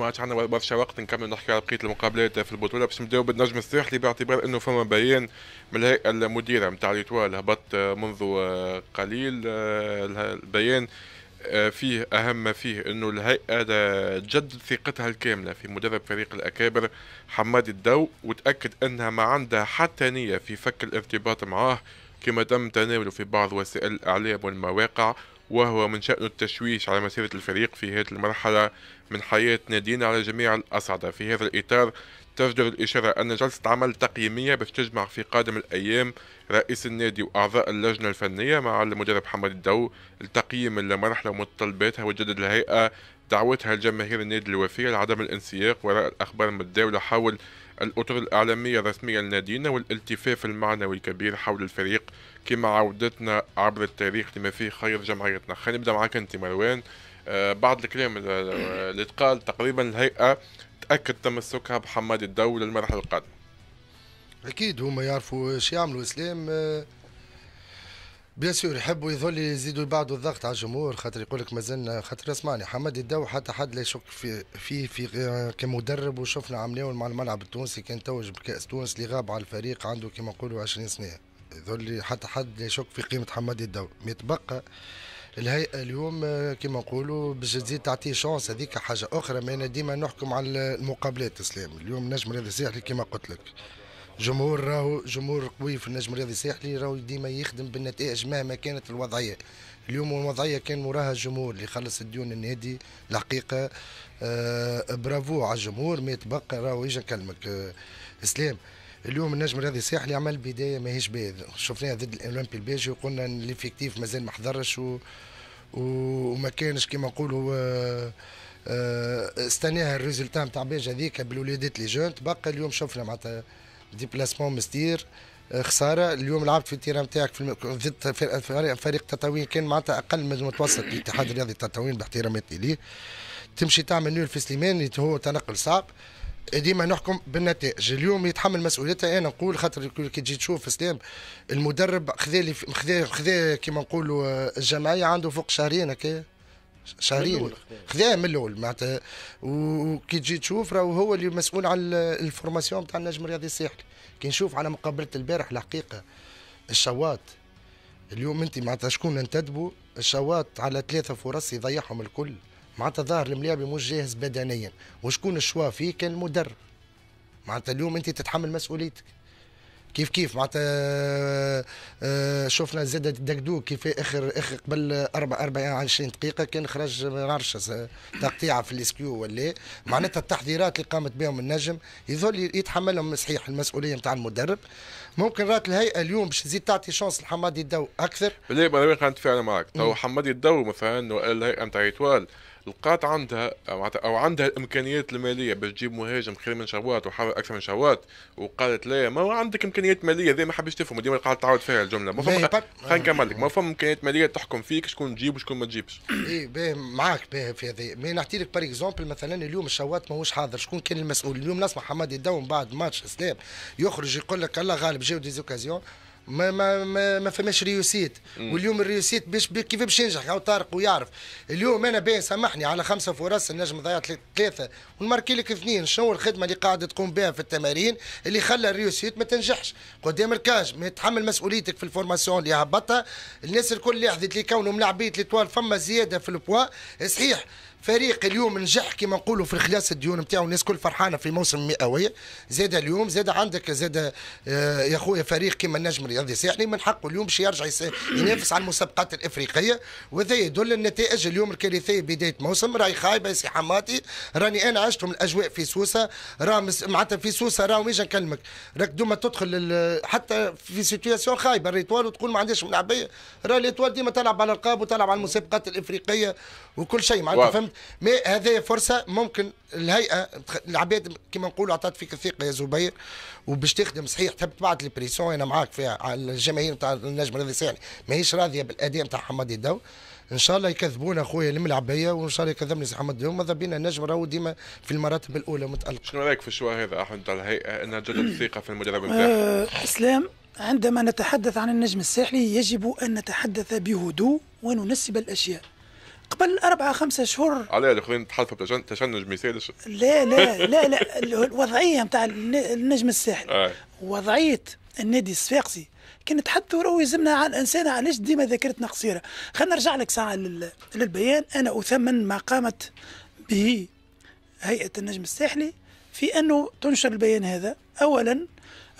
ما عادش عندنا برشا وقت نكمل نحكي على بقيه المقابلات في البطوله باش نبداو بالنجم الساحلي باعتبار انه فما بيان من الهيئه المديره نتاع ليتوال هبط آه، منذ آه، قليل آه، البيان فيه اهم ما فيه انه الهيئه تجدد ثقتها الكامله في مدرب فريق الاكابر حماد الدو وتاكد انها ما عندها حتى نيه في فك الارتباط معاه كما تم تناوله في بعض وسائل الاعلام والمواقع وهو من شأنه التشويش على مسيرة الفريق في هذه المرحلة من حياة نادينا على جميع الأصعدة في هذا الإطار تجدر الإشارة أن جلسة عمل تقييمية باش تجمع في قادم الأيام رئيس النادي وأعضاء اللجنة الفنية مع المدرب محمد الدو لتقييم المرحلة ومتطلباتها وجدد الهيئة دعوتها لجماهير النادي الوفية لعدم الانسياق وراء الأخبار المتداولة حول الأطر الإعلامية الرسمية لنادينا والالتفاف المعنوي الكبير حول الفريق كما عودتنا عبر التاريخ لما فيه خير جمعيتنا خلينا نبدأ معك أنت مروان آه بعد الكلام آه، آه، اللي تقال تقريبا الهيئة تأكد تمسكها بحماد الدولة للمرحلة القادمة أكيد هما يعرفوا إيش يعملوا إسلام آه بيان سور يحبوا يظل يزيدوا يبعدوا الضغط على الجمهور خاطر يقول لك مازلنا خاطر اسمعني حماد الدو حتى حد لا يشك فيه في كمدرب وشفنا عملناه مع الملعب التونسي كان توج بكاس تونس اللي غاب على الفريق عنده كما نقولوا 20 سنه يظل حتى حد لا يشك في قيمه حماد الدو يتبقى الهيئه اليوم كما نقولوا باش تزيد تعطيه شونس هذيك حاجه اخرى ما انا ديما نحكم على المقابلات اسلام اليوم نجم رياضي الساحلي كما قلت لك جمهور راهو جمهور قوي في النجم الرياضي الساحلي راهو ديما يخدم بالنتائج مهما كانت الوضعيه اليوم الوضعيه كان وراها الجمهور اللي خلص الديون النادي الحقيقه آه برافو على الجمهور ما يتبقى راهو يجي نكلمك آه اسلام اليوم النجم الرياضي الساحلي عمل بدايه ماهيش باهيه شفناها ضد الاولمبي الباجي وقلنا ان الافكتيف مازال ما حضرش و... و... وما كانش كما نقولوا آه،, آه استناها الريزلتان نتاع باج هذيك بالولادات لي جون تبقى اليوم شفنا معناتها ديبلاسمون مستير آه، خساره اليوم لعبت في التيران تاعك في ضد فريق تطاوين كان معناتها اقل من المتوسط الاتحاد الرياضي التطاوين باحتراماتي ليه تمشي تعمل نول في سليمان هو تنقل صعب ديما نحكم بالنتائج اليوم يتحمل مسؤوليتها انا نقول خاطر كي تجي تشوف اسلام المدرب خذا خذا خذا كيما نقولوا آه، الجمعيه عنده فوق شهرين هكا شهرين خذاه من الاول معناتها وكي تجي تشوف راهو هو اللي مسؤول على الفورماسيون تاع النجم الرياضي الساحلي كي نشوف على مقابله البارح الحقيقه الشواط اليوم انت معناتها شكون ننتدبوا الشواط على ثلاثه فرص يضيعهم الكل معناتها ظاهر الملاعب مش جاهز بدنيا وشكون الشوا فيه كان المدرب معناتها اليوم انت تتحمل مسؤوليتك كيف كيف معناتها آه، آه، شفنا زاد دكدو كيف اخر اخر قبل 4 24 دقيقه كان خرج ما نعرفش تقطيعه في الاسكيو ولا معناتها التحضيرات اللي قامت بهم النجم يظل يتحملهم صحيح المسؤوليه نتاع المدرب ممكن رات الهيئه اليوم باش تزيد تعطي شانس لحمادي الدو اكثر. لا انا معك تو حمادي الدو مثلا والهيئه نتاع ايطوال لقات عندها او عندها الامكانيات الماليه باش تجيب مهاجم خير من شوات وحاول اكثر من شوات وقالت لا ما عندك امكانيات ماليه زي ما حبيتش تفهم ديما قاعد تعاود فيها الجمله ما فما خلينا نكمل لك ما فما امكانيات ماليه تحكم فيك شكون تجيب وشكون ما تجيبش اي باهي معاك باهي في هذا مي نعطي لك بار اكزومبل مثلا اليوم الشوات ماهوش حاضر شكون كان المسؤول اليوم نسمع حمادي الدوم بعد ماتش سلاب يخرج يقول لك الله غالب جاو ديزوكازيون ما ما ما, ما فماش ريوسيت واليوم الريوسيت باش كيف باش ينجح او طارق ويعرف اليوم انا باهي سامحني على خمسه فرص النجم ضيعت ثلاثه ونماركي لك اثنين شنو الخدمه اللي قاعده تقوم بها في التمارين اللي خلى الريوسيت ما تنجحش قدام الكاج ما تحمل مسؤوليتك في الفورماسيون اللي هبطها الناس الكل اللي اخذت لي كونهم لاعبين اللي طوال فما زياده في البوا صحيح فريق اليوم نجح كما نقولوا في خلاص الديون نتاعو الناس كل فرحانه في موسم مئويه زاد اليوم زاد عندك زاد آه، يا خويا فريق كما النجم الرياضي الساحلي من حقه اليوم باش يرجع ينافس على المسابقات الافريقيه وهذا يدل النتائج اليوم الكارثيه بدايه موسم راهي خايبه يا سي حماتي راني انا عشتهم الاجواء في سوسه راه معناتها في سوسه راه ويجا نكلمك راك دوما تدخل حتى في سيتياسيون خايبه الريتوال وتقول ما عندهاش عبيه راه الريتوال ديما تلعب على القاب وتلعب على المسابقات الافريقيه وكل شيء معناتها فهمت فهمت مي هذه فرصه ممكن الهيئه العباد كما نقولوا عطات فيك الثقه يا زبير وباش تخدم صحيح تحب تبعث لي بريسون انا معاك فيها على الجماهير نتاع النجم الرياضي ساعي ماهيش راضيه بالاداء نتاع حمادي الدو ان شاء الله يكذبونا خويا الملعب وان شاء الله يكذبني سي حمد الدو ماذا بينا النجم راهو ديما في المراتب الاولى متالق شنو رايك في الشواء هذا احمد نتاع الهيئه انها جدد الثقه في المدرب نتاعها؟ آه، اسلام عندما نتحدث عن النجم الساحلي يجب ان نتحدث بهدوء وننسب الاشياء قبل أربعة خمسة شهور علاه الاخرين تحالفوا بتشنج ما يسالش لا لا لا لا الوضعيه نتاع النجم الساحل آه. وضعيه النادي الصفاقسي كان نتحدثوا راهو يلزمنا على الانسان علاش ديما ذاكرتنا قصيره خلينا نرجع لك ساعه للبيان انا اثمن ما قامت به هيئه النجم الساحلي في أنه تنشر البيان هذا أولا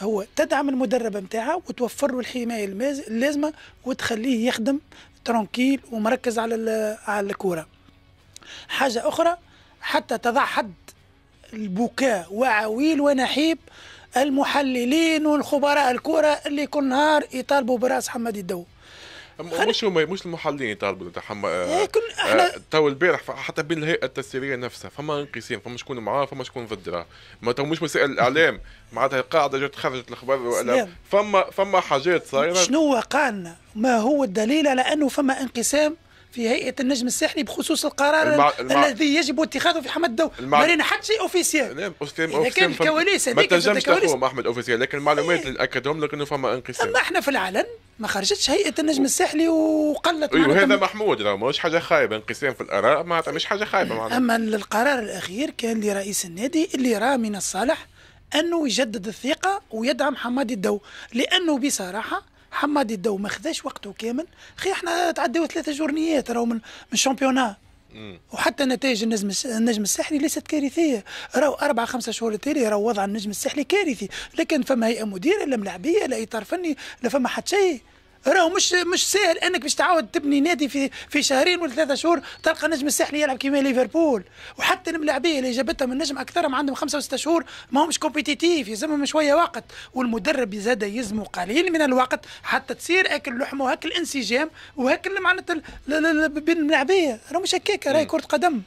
هو تدعم المدرب نتاعها وتوفر له الحمايه اللازمه وتخليه يخدم ترونكيل ومركز على على الكوره حاجه اخرى حتى تضع حد البكاء وعويل ونحيب المحللين والخبراء الكره اللي كل نهار يطالبوا براس حمادي الدو مش هم مش المحللين يطالبوا نتحمل آه، إيه، كل آه، احنا تو البارح حتى بين الهيئه التسييريه نفسها فما انقسام فما شكون معاه فما شكون ضده ما تو مش مسائل الاعلام معناتها القاعده جات خرجت الاخبار ولا فما فما حاجات صايره شنو وقعنا ما هو الدليل على انه فما انقسام في هيئه النجم الساحلي بخصوص القرار المع... المع... الذي يجب اتخاذه في حمد الدو المع... ما لنا حتى شيء اوفيسيال نعم اذا كان الكواليس هذيك ما تنجمش تاخذهم احمد اوفيسيال لكن المعلومات إيه. اللي اكدهم لك انه فما انقسام اما احنا في العلن ما خرجتش هيئه النجم الساحلي وقلت ايوه هذا محمود راه ماهوش حاجه خايبه انقسام في الاراء ما مش حاجه خايبه معناتها اما القرار الاخير كان لرئيس النادي اللي راه من الصالح انه يجدد الثقه ويدعم حمادي الدو لانه بصراحه حمادي الدو ما خذاش وقته كامل خي احنا تعداو ثلاثة جورنيات راهو من الشامبيونان وحتى نتائج النجم النجم الساحلي ليست كارثيه راهو اربع خمسة شهور التالي راهو وضع النجم الساحلي كارثي لكن فما هيئه مديره لا ملاعبيه لا اطار فني لا فما حتى شيء راهو مش مش سهل انك باش تعاود تبني نادي في في شهرين ولا ثلاثه شهور تلقى نجم الساحلي يلعب كيما ليفربول وحتى الملاعبيه اللي جابتها من نجم اكثرهم عندهم خمسه وسته شهور ما همش كومبيتيتيف يلزمهم شويه وقت والمدرب زاد يلزمه قليل من الوقت حتى تصير هاك اللحم وهاك الانسجام وهاك معناتها بين الملاعبيه راهو مش هكاك راهي كره قدم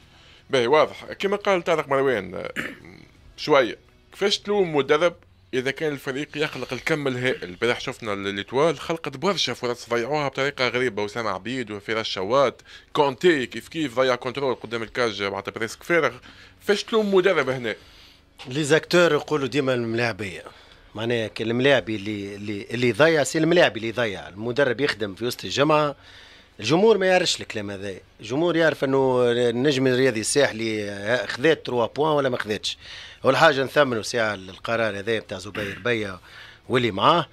باهي واضح كما قال طارق مروان شويه كيفاش تلوم مدرب اذا كان الفريق يخلق الكم الهائل البارح شفنا ليتوال خلقت برشا فرص ضيعوها بطريقه غريبه وسام عبيد وفراس شوات كونتي كيف كيف ضيع كنترول قدام الكاج بعد بريسك فارغ فشلوا مدرب هنا لي زاكتور يقولوا ديما الملاعبيه معناها الملاعبي اللي اللي اللي ضيع سي الملاعبي اللي ضيع المدرب يخدم في وسط الجمعه الجمهور ما يعرفش الكلام هذا الجمهور يعرف انه النجم الرياضي الساحلي آه، خذات 3 بوان ولا ما خذاتش اول حاجه نثمنوا ساعه القرار هذا بتاع زبير بيا واللي معاه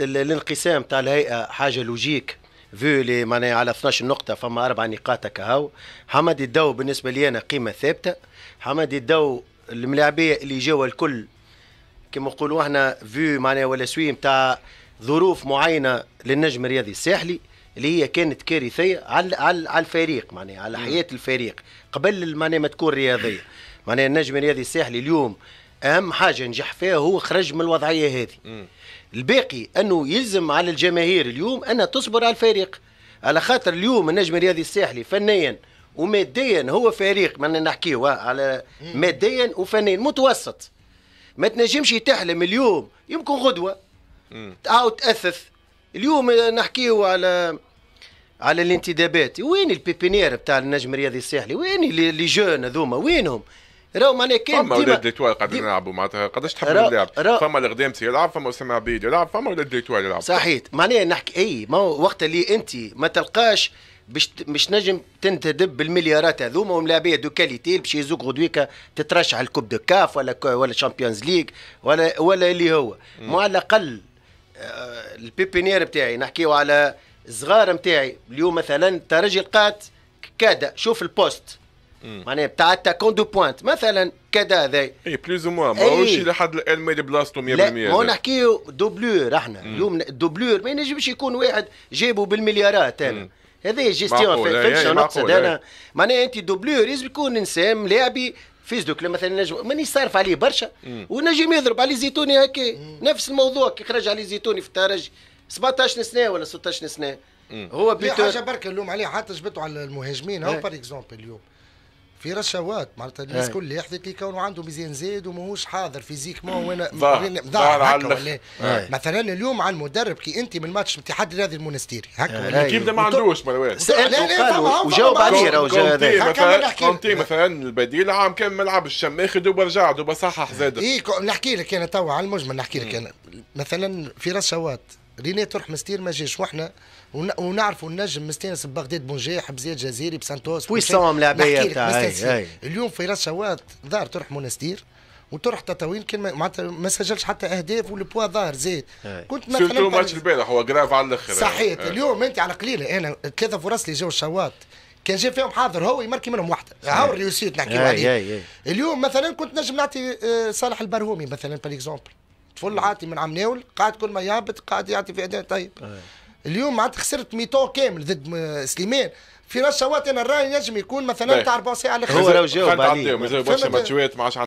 الانقسام تاع الهيئه حاجه لوجيك فيو لي معناها على 12 نقطة فما أربع نقاط كهو حمد الدو بالنسبة لي أنا قيمة ثابتة حمد الدو الملاعبية اللي جاوا الكل كما نقولوا احنا فيو معناها ولا سوي نتاع ظروف معينة للنجم الرياضي الساحلي اللي هي كانت كارثية على على الفريق معناها على حياة الفريق قبل معناها ما تكون رياضية معناها النجم الرياضي الساحلي اليوم اهم حاجه نجح فيها هو خرج من الوضعيه هذه الباقي انه يلزم على الجماهير اليوم انها تصبر على الفريق على خاطر اليوم النجم الرياضي الساحلي فنيا وماديا هو فريق ما نحكيه على ماديا وفنيا متوسط ما تنجمش تحلم اليوم يمكن غدوه تعاود تاثث اليوم نحكيه على على الانتدابات وين البيبينير بتاع النجم الرياضي الساحلي وين لي جون هذوما وينهم راهو معناها كان فما ولاد ليتوال قاعدين يلعبوا معناتها قداش تحب اللعب فما الغدام يلعب فما اسامه عبيد يلعب فما ولاد ليتوال يلعب صحيح معناها نحكي اي ما وقت اللي انت ما تلقاش باش مش نجم تنتدب بالمليارات هذوما وملاعبيه دو كاليتي باش يزوق غدويكا تترشح الكوب دو كاف ولا ولا شامبيونز ليغ ولا ولا اللي هو على الاقل آه، البيبينير بتاعي نحكيو على الصغار نتاعي اليوم مثلا ترجي لقات كادا شوف البوست معناها بتاع التاكون دو بوانت مثلا كذا هذا اي بلوز او موان ماهوش لحد الان ما بلاصتو 100% لا هو نحكيو دوبلور احنا اليوم دوبلور ما ينجمش يكون واحد جابه بالمليارات انا هذا جيستيون فهمت نقصد انا معناها انت دوبلور لازم يكون انسان ملاعبي فيز دوك مثلا نجم ماني صارف عليه برشا ونجم يضرب على زيتوني هكا نفس الموضوع كي خرج على زيتوني في الترجي 17 سنه ولا 16 سنه هو بيتر حاجه برك اللوم عليه حتى جبتوا على المهاجمين هاو بار اكزومبل اليوم في رشاوات معناتها الناس الكل إيه. يحضر يكونوا عنده ميزان زاد وماهوش حاضر فيزيك ما وانا ضاع ولا إيه. إيه. مثلا اليوم على المدرب كي انت من ماتش الاتحاد الرياضي المونستيري هكا أيوه. كيف ما عندوش لا لا وجاوب عليه راهو مثلا كونتي مثلا البديل عام كان ملعب لعبش شم رجع ورجع دوبا صحح زاد اي نحكي لك انا توا على المجمل نحكي لك انا مثلا في رشاوات رينات تروح مستير ما جاش وحنا ونعرفوا النجم مستانس ببغداد بونجي بزياد جزيري بسانتوس وين لعبيه تاع اليوم في راس شوات دار تروح مونستير وتروح تطاوين كان معناتها ما سجلش حتى اهداف والبوا ظاهر زاد كنت ما سيرتو ماتش البارح هو جراف على الاخر صحيت اليوم انت على قليله انا ثلاثه فرص اللي جاو الشواط كان جاي فيهم حاضر هو يمركي منهم واحده هاو الريوسيت نحكي عليه اليوم مثلا كنت نجم نعطي آه، صالح البرهومي مثلا باليكزومبل طفل عاطي من عمناول قاعد كل ما يهبط قاعد يعطي في اداء طيب آه. اليوم معناتها خسرت ميتون كامل ضد سليمان في رشاوات انا الراي نجم يكون مثلا طيب. تاع ربع ساعه على هو لو جاوب عليه ماتشوات ما عادش